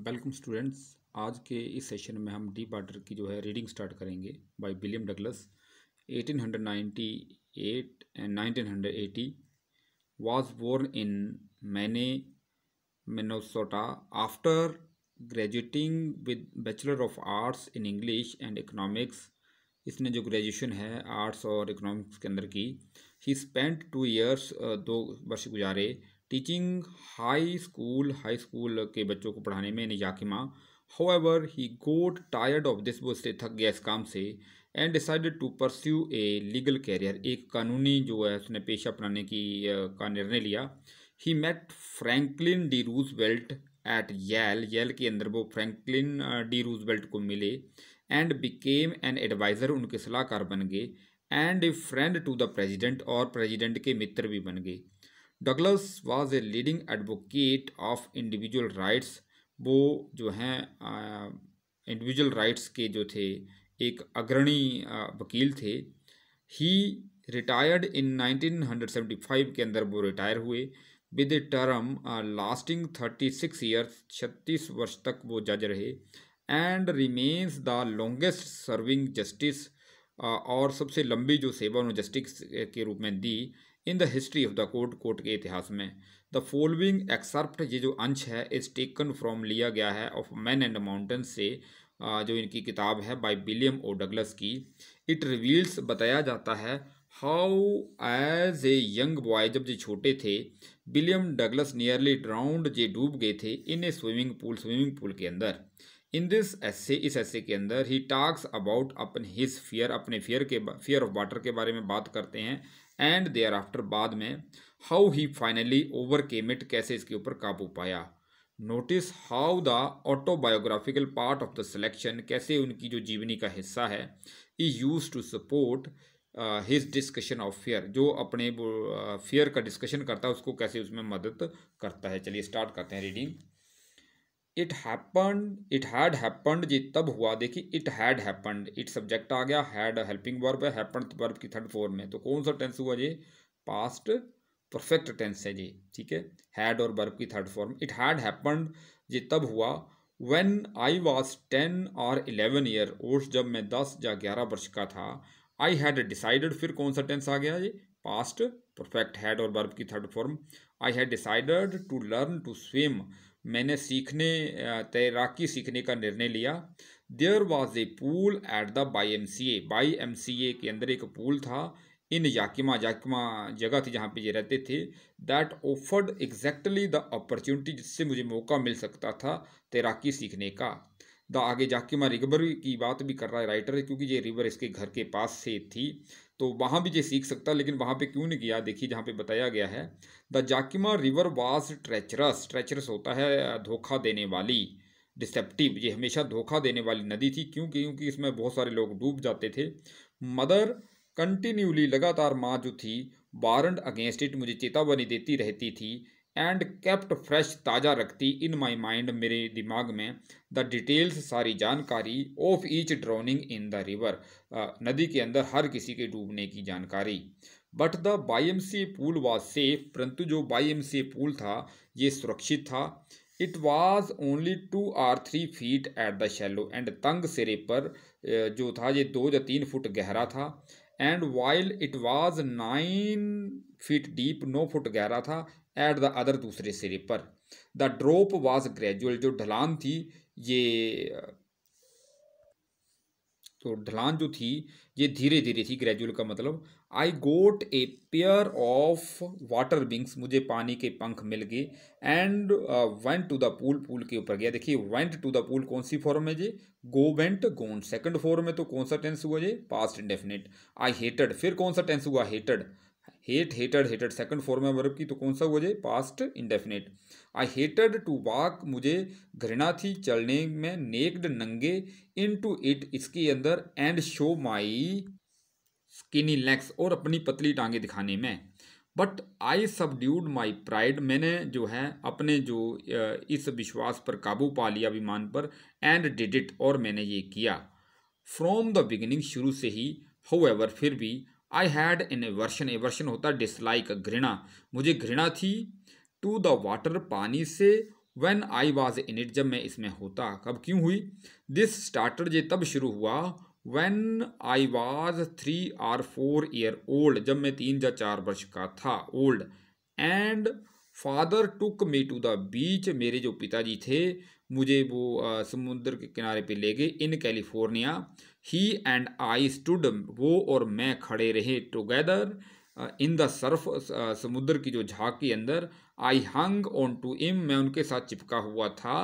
welcome students आज के इस सेशन में हम डी बार्डर की जो है रीडिंग स्टार्ट करेंगे by William Douglas 1898 and 1980 was born in Maine Minnesota after graduating with bachelor of arts in English and economics इसने जो ग्रेजुएशन है आर्ट्स और इकोनॉमिक्स के अंदर की ही स्पेंट टू ईयर्स दो वर्ष गुजारे teaching high school high school के बच्चों को पढ़ाने में in Yakima however he got tired of this वो उससे थक गया इस काम से and decided to pursue a legal career एक कानूनी जो है उसने पेशा अपनाने की का निर्णय लिया he met Franklin D Roosevelt at Yale Yale के अंदर वो फ्रैंकलिन डी रूज बेल्ट को मिले एंड बिकेम एन एडवाइज़र उनके सलाहकार बन गए and a friend to the president और प्रेजिडेंट के मित्र भी बन गए Douglas was a leading advocate of individual rights वो जो हैं इंडिविजुअल राइट्स के जो थे एक अग्रणी वकील थे ही रिटायर्ड इन 1975 के अंदर वो रिटायर हुए with a term lasting 36 years छत्तीस वर्ष तक वो जज रहे and remains the longest serving justice और सबसे लंबी जो सेवा उन्होंने जस्टिस के रूप में the in the history of the court court के इतिहास में द फॉलोइंग एक्सर्प्ट ये जो अंश है इज टेकन फ्रॉम लिया गया है ऑफ मैन एंड माउंटेन से जो इनकी किताब है बाय विलियम ओ डगलस की इट रिवील्स बताया जाता है how as a young boy जब जो छोटे थे विलियम डगलस नियरली ड्राउंड जे डूब गए थे in a swimming pool swimming pool के अंदर इन दिस ऐसे इस ऐसे के अंदर ही टाक्स अबाउट अपन हिज फियर अपने फियर के फियर ऑफ वाटर के बारे में बात करते हैं एंड देयर आफ्टर बाद में how he finally overcame it कैसे इसके ऊपर काबू पाया notice how the autobiographical part of the selection कैसे उनकी जो जीवनी का हिस्सा है ई use to support his discussion of fear जो अपने फेयर uh, का डिस्कशन करता है उसको कैसे उसमें मदद करता है चलिए स्टार्ट करते हैं reading it happened it had happened जी तब हुआ देखिए it had happened it subject आ गया हैड हेल्पिंग वर्ब है हैपन्ड वर्ब की थर्ड फॉर्म में तो कौन सा टेंस हुआ जी पास्ट परफेक्ट टेंस है जी ठीक है हैड और वर्ब की third form it had happened जी तब हुआ वेन आई वॉज टेन और इलेवन ईयर ओल्ड जब मैं दस या ग्यारह वर्ष का था आई हैड डिसाइडेड फिर कौन सा टेंस आ गया जी पास्ट परफेक्ट हैड और वर्ब की third form I had decided to learn to swim मैंने सीखने तैराकी सीखने का निर्णय लिया there was a pool at the Y M C A Y M C A के अंदर एक पूल था इन याकिमा याकिमा जगह थी जहाँ पे ये रहते थे that offered exactly the opportunity जिससे मुझे मौका मिल सकता था तैराकी सीखने का द आगे जाके मैं रिवर की बात भी कर रहा है राइटर है क्योंकि ये रिवर इसके घर के पास से थी तो वहाँ भी ये सीख सकता लेकिन वहाँ पे क्यों नहीं किया देखिए जहाँ पे बताया गया है the Yakima river was treacherous treacherous होता है धोखा देने वाली डिसेप्टिव ये हमेशा धोखा देने वाली नदी थी क्यों क्योंकि इसमें बहुत सारे लोग डूब जाते थे मदर कंटिन्यूली लगातार माँ जो थी वारंट अगेंस्ट इट मुझे चेतावनी देती रहती थी एंड कैप्ट फ्रेश ताज़ा रखती इन माई माइंड मेरे दिमाग में द डिटेल्स सारी जानकारी of each drowning in the river नदी के अंदर हर किसी के डूबने की जानकारी but the Y M C pool was safe परंतु जो बाई एम सी पूल था ये सुरक्षित था it was only two or three feet at the shallow end तंग सिरे पर जो था ये दो या तीन फुट गहरा था and while it was nine feet deep नो फुट गहरा था एट द अदर दूसरे सिरे पर द ड्रॉप वाज ग्रेजुअल जो ढलान थी ये तो ढलान जो थी ये धीरे धीरे थी ग्रेजुअल का मतलब I got a pair of water wings मुझे पानी के पंख मिल गए and went to the pool pool के ऊपर गया देखिए वेंट टू द पूल कौन सी फॉर्म है जी go went gone second form में तो कौन सा टेंस हुआ जी पास्ट इंडेफिनेट आई हेटेड फिर कौन सा टेंस हुआ hated hate hated hated second form है वर्ब की तो कौन सा हो जाए past indefinite I hated to walk मुझे घृणा थी चलने में नेक्ड नंगे इन टू इट इसके अंदर and show my skinny legs और अपनी पतली टांगे दिखाने में but I subdued my pride मैंने जो है अपने जो इस विश्वास पर काबू पा लिया अभिमान पर एंड डिड इट और मैंने ये किया फ्रॉम द बिगिनिंग शुरू से ही हाउ एवर फिर भी I had an aversion aversion होता है डिसलाइक घृणा मुझे घृणा थी टू द वाटर पानी से when I was in it जब मैं इसमें होता कब क्यों हुई दिस स्टार्टर जे तब शुरू हुआ when I was three or four year old जब मैं तीन या चार वर्ष का था old and father took me to the beach मेरे जो पिताजी थे मुझे वो समुद्र के किनारे पे ले गए in California he and I stood वो और मैं खड़े रहे टुगेदर इन द सर्फ समुद्र की जो झाक के अंदर आई हंग ऑन टू इम मैं उनके साथ चिपका हुआ था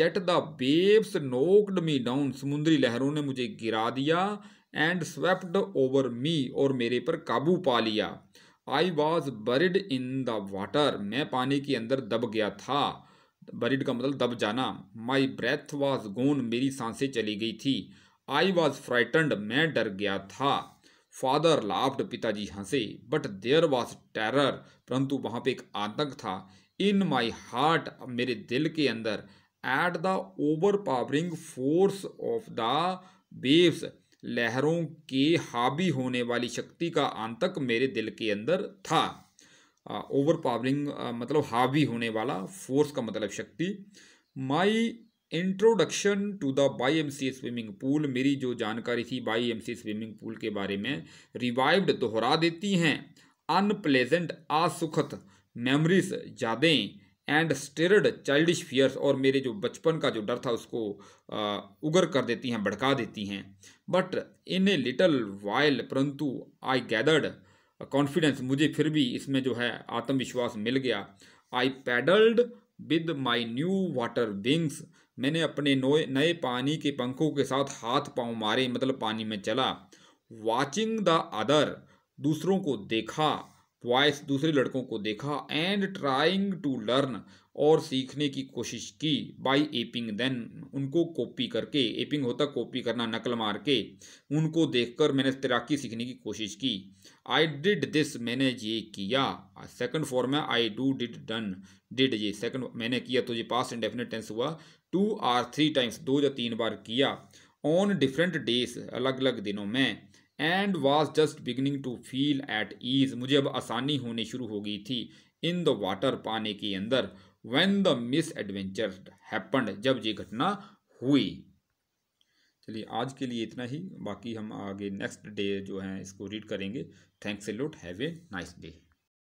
जेट the waves knocked me down समुद्री लहरों ने मुझे गिरा दिया एंड स्वेप्ड ओवर मी और मेरे पर काबू पा लिया I was buried in the water मैं पानी के अंदर दब गया था बरिड का मतलब दब जाना माई ब्रेथ वॉज गोन मेरी सांसें चली गई थी आई वॉज फ्राइटनड मैं डर गया था फादर लाफ्ड पिताजी हंसे बट देयर वॉज टेरर परंतु वहाँ पे एक आतंक था इन माई हार्ट मेरे दिल के अंदर at the overpowering force of the waves लहरों के हावी होने वाली शक्ति का आतंक मेरे दिल के अंदर था ओवर पावरिंग मतलब हावी होने वाला फोर्स का मतलब शक्ति my introduction to the Y M C swimming pool मेरी जो जानकारी थी Y M C swimming pool के बारे में रिवाइव्ड दोहरा देती हैं अनप्लेजेंट आसुखत मेमरीज यादें एंड स्टेरड चाइल्डिश फियर्स और मेरे जो बचपन का जो डर था उसको उगर कर देती हैं भड़का देती हैं but in a little while परंतु आई गैदर्ड कॉन्फिडेंस मुझे फिर भी इसमें जो है आत्मविश्वास मिल गया I paddled with my new water wings मैंने अपने नए पानी के पंखों के साथ हाथ पाँव मारे मतलब पानी में चला वॉचिंग द अदर दूसरों को देखा वॉयस दूसरे लड़कों को देखा एंड ट्राइंग टू लर्न और सीखने की कोशिश की बाई एपिंग देन उनको कॉपी करके एपिंग होता कॉपी करना नकल मार के उनको देखकर मैंने तैराकी सीखने की कोशिश की आई डिड दिस मैंने ये किया सेकंड फॉर्म है I do did done did ये सेकंड मैंने किया तो ये पास्ट इंडेफिनेट टेंस हुआ टू आर थ्री टाइम्स दो या तीन बार किया ऑन डिफरेंट डेज अलग अलग दिनों में and was just beginning to feel at ease मुझे अब आसानी होने शुरू हो गई थी इन द वाटर पाने के अंदर when the misadventure happened जब ये घटना हुई चलिए आज के लिए इतना ही बाकी हम आगे नेक्स्ट डे जो है इसको रीड करेंगे thanks a lot have a nice day